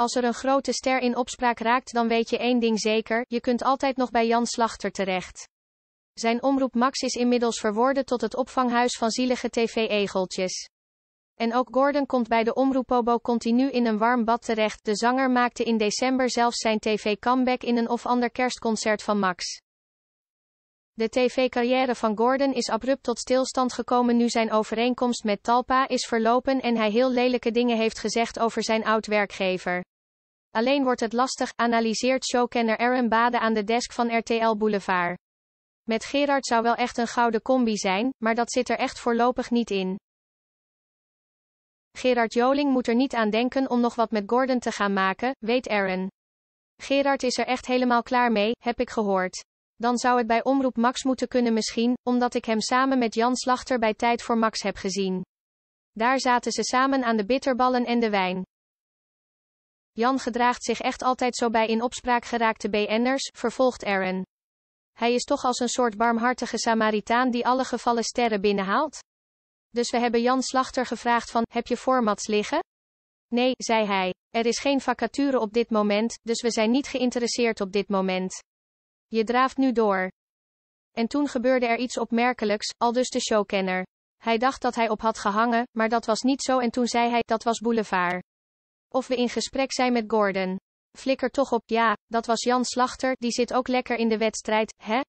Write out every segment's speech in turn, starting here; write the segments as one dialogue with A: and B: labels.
A: Als er een grote ster in opspraak raakt dan weet je één ding zeker, je kunt altijd nog bij Jan Slachter terecht. Zijn omroep Max is inmiddels verworden tot het opvanghuis van zielige tv-egeltjes. En ook Gordon komt bij de omroep Bobo continu in een warm bad terecht. De zanger maakte in december zelfs zijn tv-comeback in een of ander kerstconcert van Max. De tv-carrière van Gordon is abrupt tot stilstand gekomen nu zijn overeenkomst met Talpa is verlopen en hij heel lelijke dingen heeft gezegd over zijn oud-werkgever. Alleen wordt het lastig, analyseert showkenner Aaron Bade aan de desk van RTL Boulevard. Met Gerard zou wel echt een gouden combi zijn, maar dat zit er echt voorlopig niet in. Gerard Joling moet er niet aan denken om nog wat met Gordon te gaan maken, weet Aaron. Gerard is er echt helemaal klaar mee, heb ik gehoord. Dan zou het bij Omroep Max moeten kunnen misschien, omdat ik hem samen met Jan Slachter bij Tijd voor Max heb gezien. Daar zaten ze samen aan de bitterballen en de wijn. Jan gedraagt zich echt altijd zo bij in opspraak geraakte BN'ers, vervolgt Aaron. Hij is toch als een soort barmhartige Samaritaan die alle gevallen sterren binnenhaalt? Dus we hebben Jan Slachter gevraagd van, heb je formats liggen? Nee, zei hij. Er is geen vacature op dit moment, dus we zijn niet geïnteresseerd op dit moment. Je draaft nu door. En toen gebeurde er iets opmerkelijks, al dus de showkenner. Hij dacht dat hij op had gehangen, maar dat was niet zo en toen zei hij, dat was boulevard. Of we in gesprek zijn met Gordon. Flikker toch op, ja, dat was Jan Slachter, die zit ook lekker in de wedstrijd, hè?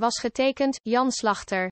A: Was getekend, Jan Slachter.